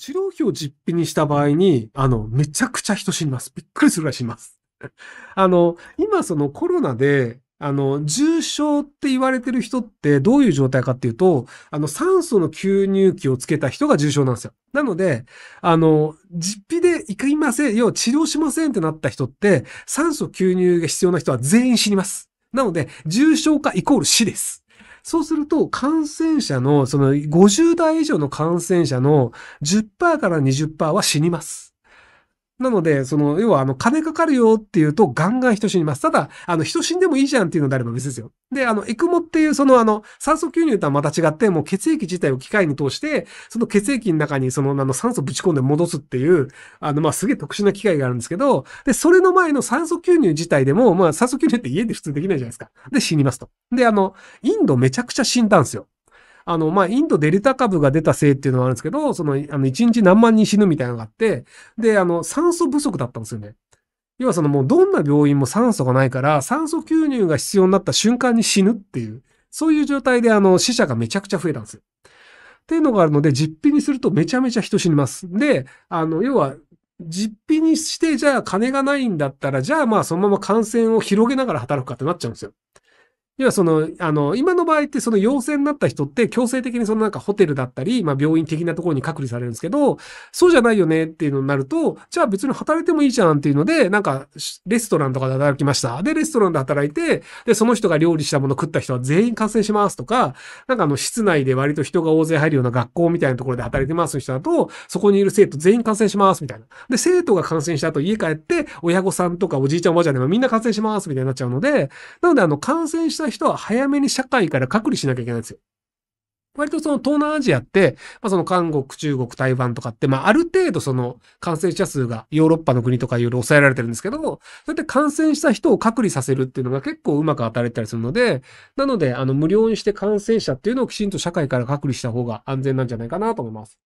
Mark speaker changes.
Speaker 1: 治療費を実費にした場合に、あの、めちゃくちゃ人死にます。びっくりするぐらい死にます。あの、今そのコロナで、あの、重症って言われてる人ってどういう状態かっていうと、あの、酸素の吸入器をつけた人が重症なんですよ。なので、あの、実費で行きません、要は治療しませんってなった人って、酸素吸入が必要な人は全員死にます。なので、重症化イコール死です。そうすると、感染者の、その50代以上の感染者の10%から20%は死にます。なので、その、要は、あの、金かかるよっていうと、ガンガン人死にます。ただ、あの、人死んでもいいじゃんっていうのであれば別ですよ。で、あの、エクモっていう、その、あの、酸素吸入とはまた違って、もう血液自体を機械に通して、その血液の中に、その、あの、酸素ぶち込んで戻すっていう、あの、ますげえ特殊な機械があるんですけど、で、それの前の酸素吸入自体でも、まあ、酸素吸入って家で普通できないじゃないですか。で、死にますと。で、あの、インドめちゃくちゃ死んだんですよ。あの、まあ、インドデルタ株が出たせいっていうのはあるんですけど、その、あの、1日何万人死ぬみたいなのがあって、で、あの、酸素不足だったんですよね。要はそのもうどんな病院も酸素がないから、酸素吸入が必要になった瞬間に死ぬっていう、そういう状態であの、死者がめちゃくちゃ増えたんですよ。っていうのがあるので、実費にするとめちゃめちゃ人死にます。で、あの、要は、実費にして、じゃあ金がないんだったら、じゃあまあそのまま感染を広げながら働くかってなっちゃうんですよ。要はその、あの、今の場合ってその陽性になった人って強制的にそのなんかホテルだったり、まあ病院的なところに隔離されるんですけど、そうじゃないよねっていうのになると、じゃあ別に働いてもいいじゃんっていうので、なんかレストランとかで働きました。で、レストランで働いて、で、その人が料理したもの食った人は全員感染しますとか、なんかあの室内で割と人が大勢入るような学校みたいなところで働いてます人だと、そこにいる生徒全員感染しますみたいな。で、生徒が感染した後家帰って、親御さんとかおじいちゃんおばあちゃんでもみんな感染しますみたいになっちゃうので、なのであの感染した人は早めに社会から隔離しなきゃいけないんですよ。割とその東南アジアって、まあ、その韓国、中国、台湾とかって、まあ、ある程度その感染者数がヨーロッパの国とかいろいろ抑えられてるんですけど、そうやって感染した人を隔離させるっていうのが結構うまく当たれたりするので、なので、あの、無料にして感染者っていうのをきちんと社会から隔離した方が安全なんじゃないかなと思います。